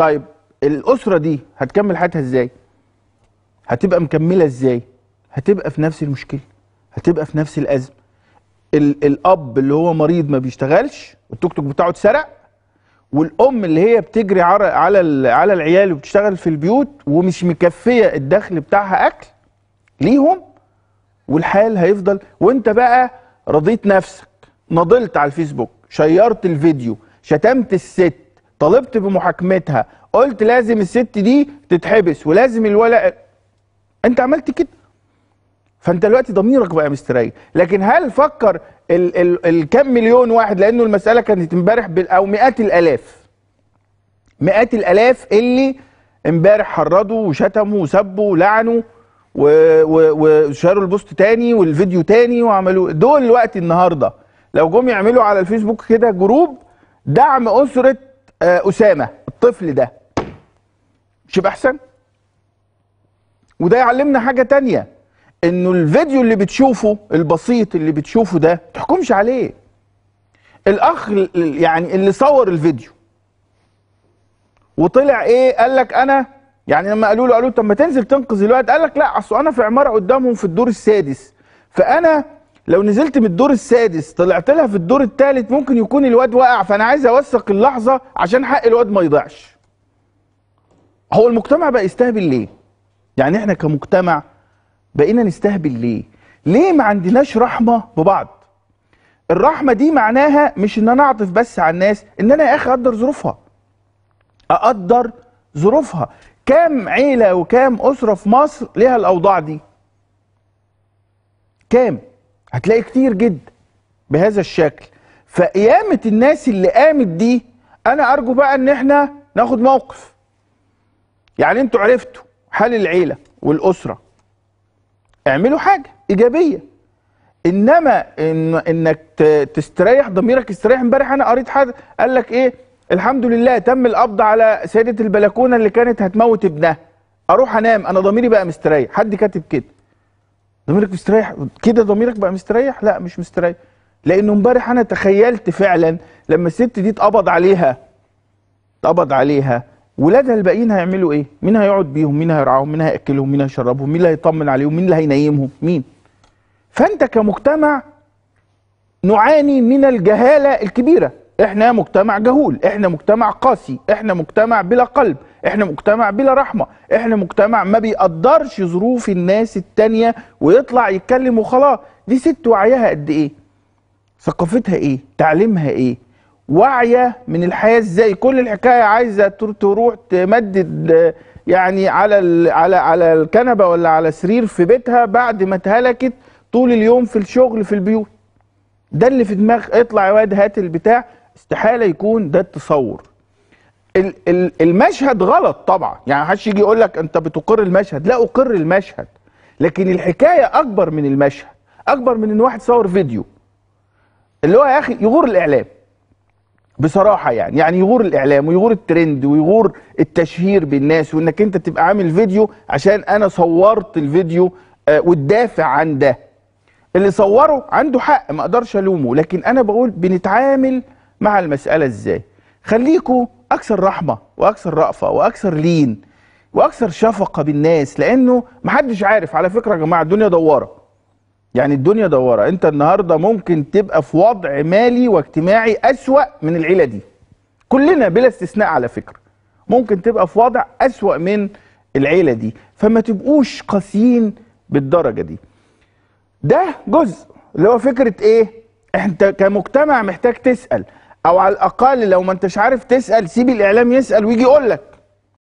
طيب الاسره دي هتكمل حياتها ازاي هتبقى مكمله ازاي هتبقى في نفس المشكله هتبقى في نفس الازمه الاب اللي هو مريض ما بيشتغلش التوك توك بتاعه اتسرق والام اللي هي بتجري على على على العيال وبتشتغل في البيوت ومش مكفيه الدخل بتاعها اكل ليهم والحال هيفضل وانت بقى رضيت نفسك نضلت على الفيسبوك شيرت الفيديو شتمت الست طالبت بمحاكمتها قلت لازم الست دي تتحبس ولازم الولد انت عملت كده فانت دلوقتي ضميرك بقى مستريح لكن هل فكر ال ال الكم مليون واحد لانه المساله كانت امبارح او مئات الالاف مئات الالاف اللي امبارح حردوا وشتموا وسبوا ولعنوا وشاروا البوست تاني والفيديو تاني وعملوا دول الوقت النهارده لو جم يعملوا على الفيسبوك كده جروب دعم اسره آه، اسامه الطفل ده مش يبقى احسن وده يعلمنا حاجه تانية انه الفيديو اللي بتشوفه البسيط اللي بتشوفه ده تحكمش عليه الاخ يعني اللي صور الفيديو وطلع ايه قال لك انا يعني لما قالوا له قالوا طب ما تنزل تنقذ الواد قال لك لا اصل انا في عماره قدامهم في الدور السادس فانا لو نزلت من الدور السادس طلعت لها في الدور الثالث ممكن يكون الواد وقع فانا عايز اوثق اللحظه عشان حق الواد ما يضيعش هو المجتمع بقى يستهبل ليه يعني احنا كمجتمع بقينا نستهبل ليه ليه ما عندناش رحمه ببعض الرحمه دي معناها مش ان انا اعطف بس على الناس ان انا يا اخي اقدر ظروفها اقدر ظروفها كام عيله وكام اسره في مصر ليها الاوضاع دي كام هتلاقي كتير جدا بهذا الشكل فقيامه الناس اللي قامت دي انا ارجو بقى ان احنا ناخد موقف يعني انتوا عرفتوا حال العيله والاسره اعملوا حاجه ايجابيه انما إن انك تستريح ضميرك يستريح امبارح انا قريت حد قال لك ايه الحمد لله تم القبض على سيده البلكونه اللي كانت هتموت ابنها اروح انام انا ضميري بقى مستريح حد كاتب كده ضميرك مستريح كده ضميرك بقى مستريح لا مش مستريح لانه امبارح انا تخيلت فعلا لما الست دي اتقبض عليها اتقبض عليها ولادها الباقيين هيعملوا ايه مين هيقعد بيهم مين هيرعاهم مين هياكلهم مين هيشربهم مين اللي هيطمن عليهم مين اللي هينيمهم مين فانت كمجتمع نعاني من الجهاله الكبيره احنا مجتمع جهول احنا مجتمع قاسي احنا مجتمع بلا قلب احنا مجتمع بلا رحمه احنا مجتمع ما بيقدرش ظروف الناس التانية ويطلع يتكلم وخلاص دي ست وعيها قد ايه ثقافتها ايه تعليمها ايه واعيه من الحياه ازاي كل الحكايه عايزه تروح تمدد يعني على على على الكنبه ولا على سرير في بيتها بعد ما اتهلكت طول اليوم في الشغل في البيوت ده اللي في دماغ اطلع يا واد هات البتاع استحاله يكون ده التصور المشهد غلط طبعا يعني حدش يجي يقول لك انت بتقر المشهد لا اقر المشهد لكن الحكايه اكبر من المشهد اكبر من ان واحد صور فيديو اللي هو يا اخي يغور الاعلام بصراحه يعني يعني يغور الاعلام ويغور الترند ويغور التشهير بالناس وانك انت تبقى عامل فيديو عشان انا صورت الفيديو آه والدافع عن ده اللي صوره عنده حق ما اقدرش الومه لكن انا بقول بنتعامل مع المساله ازاي خليكوا اكثر رحمه واكثر رأفه واكثر لين واكثر شفقه بالناس لانه محدش عارف على فكره يا جماعه الدنيا دواره يعني الدنيا دواره انت النهارده ممكن تبقى في وضع مالي واجتماعي اسوا من العيله دي كلنا بلا استثناء على فكره ممكن تبقى في وضع اسوا من العيله دي فما تبقوش قاسيين بالدرجه دي ده جزء اللي هو فكره ايه انت كمجتمع محتاج تسال او على الاقل لو ما انتش عارف تسال سيب الاعلام يسال ويجي يقول لك